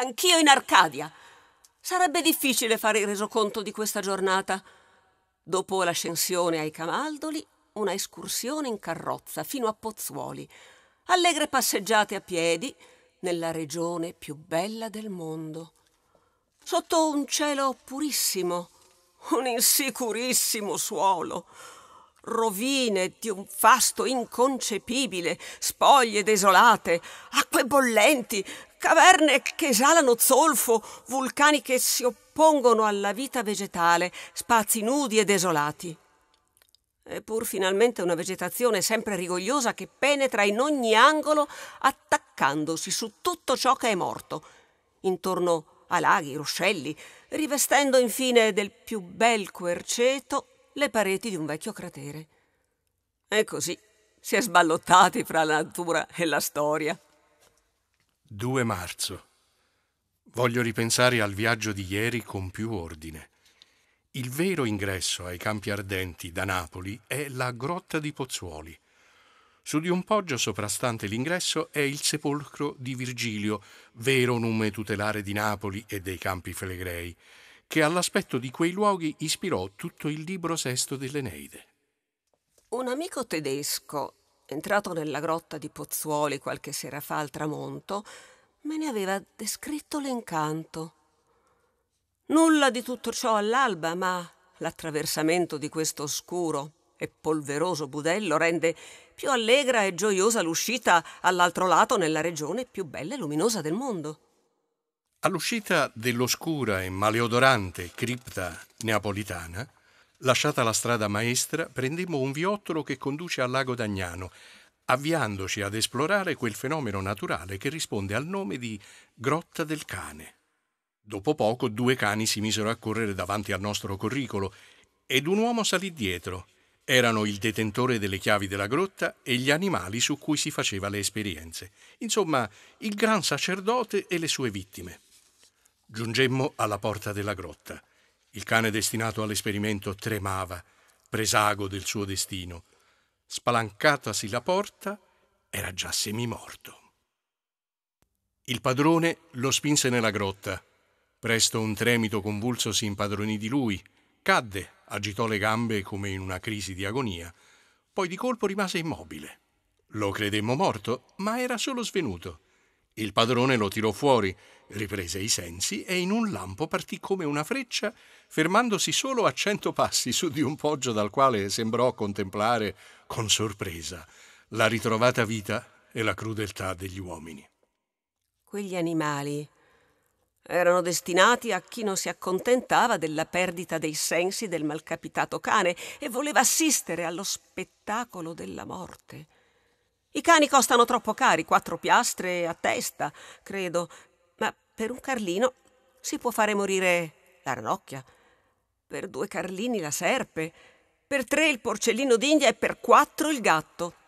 anch'io in Arcadia. Sarebbe difficile fare il resoconto di questa giornata. Dopo l'ascensione ai Camaldoli, una escursione in carrozza fino a Pozzuoli, allegre passeggiate a piedi nella regione più bella del mondo. Sotto un cielo purissimo, un insicurissimo suolo, rovine di un fasto inconcepibile, spoglie desolate, acque bollenti, caverne che esalano zolfo, vulcani che si oppongono alla vita vegetale, spazi nudi e desolati. E pur finalmente una vegetazione sempre rigogliosa che penetra in ogni angolo, attaccandosi su tutto ciò che è morto, intorno a laghi, ruscelli, rivestendo infine del più bel querceto le pareti di un vecchio cratere. E così si è sballottati fra la natura e la storia. 2 marzo. Voglio ripensare al viaggio di ieri con più ordine. Il vero ingresso ai Campi Ardenti da Napoli è la grotta di Pozzuoli. Su di un poggio soprastante l'ingresso è il sepolcro di Virgilio, vero nome tutelare di Napoli e dei Campi Felegrei, che all'aspetto di quei luoghi ispirò tutto il libro sesto dell'Eneide. Un amico tedesco entrato nella grotta di Pozzuoli qualche sera fa al tramonto, me ne aveva descritto l'incanto. Nulla di tutto ciò all'alba, ma l'attraversamento di questo oscuro e polveroso budello rende più allegra e gioiosa l'uscita all'altro lato nella regione più bella e luminosa del mondo. All'uscita dell'oscura e maleodorante cripta neapolitana, Lasciata la strada maestra, prendemmo un viottolo che conduce al lago Dagnano, avviandoci ad esplorare quel fenomeno naturale che risponde al nome di Grotta del Cane. Dopo poco due cani si misero a correre davanti al nostro corricolo ed un uomo salì dietro. Erano il detentore delle chiavi della grotta e gli animali su cui si faceva le esperienze. Insomma, il gran sacerdote e le sue vittime. Giungemmo alla porta della grotta. Il cane destinato all'esperimento tremava, presago del suo destino. Spalancatasi la porta, era già semimorto. Il padrone lo spinse nella grotta. Presto un tremito convulso si impadronì di lui. Cadde, agitò le gambe come in una crisi di agonia. Poi di colpo rimase immobile. Lo credemmo morto, ma era solo svenuto. Il padrone lo tirò fuori, riprese i sensi e in un lampo partì come una freccia, fermandosi solo a cento passi su di un poggio dal quale sembrò contemplare con sorpresa la ritrovata vita e la crudeltà degli uomini. Quegli animali erano destinati a chi non si accontentava della perdita dei sensi del malcapitato cane e voleva assistere allo spettacolo della morte. I cani costano troppo cari, quattro piastre a testa, credo, ma per un carlino si può fare morire la ranocchia, per due carlini la serpe, per tre il porcellino d'India e per quattro il gatto.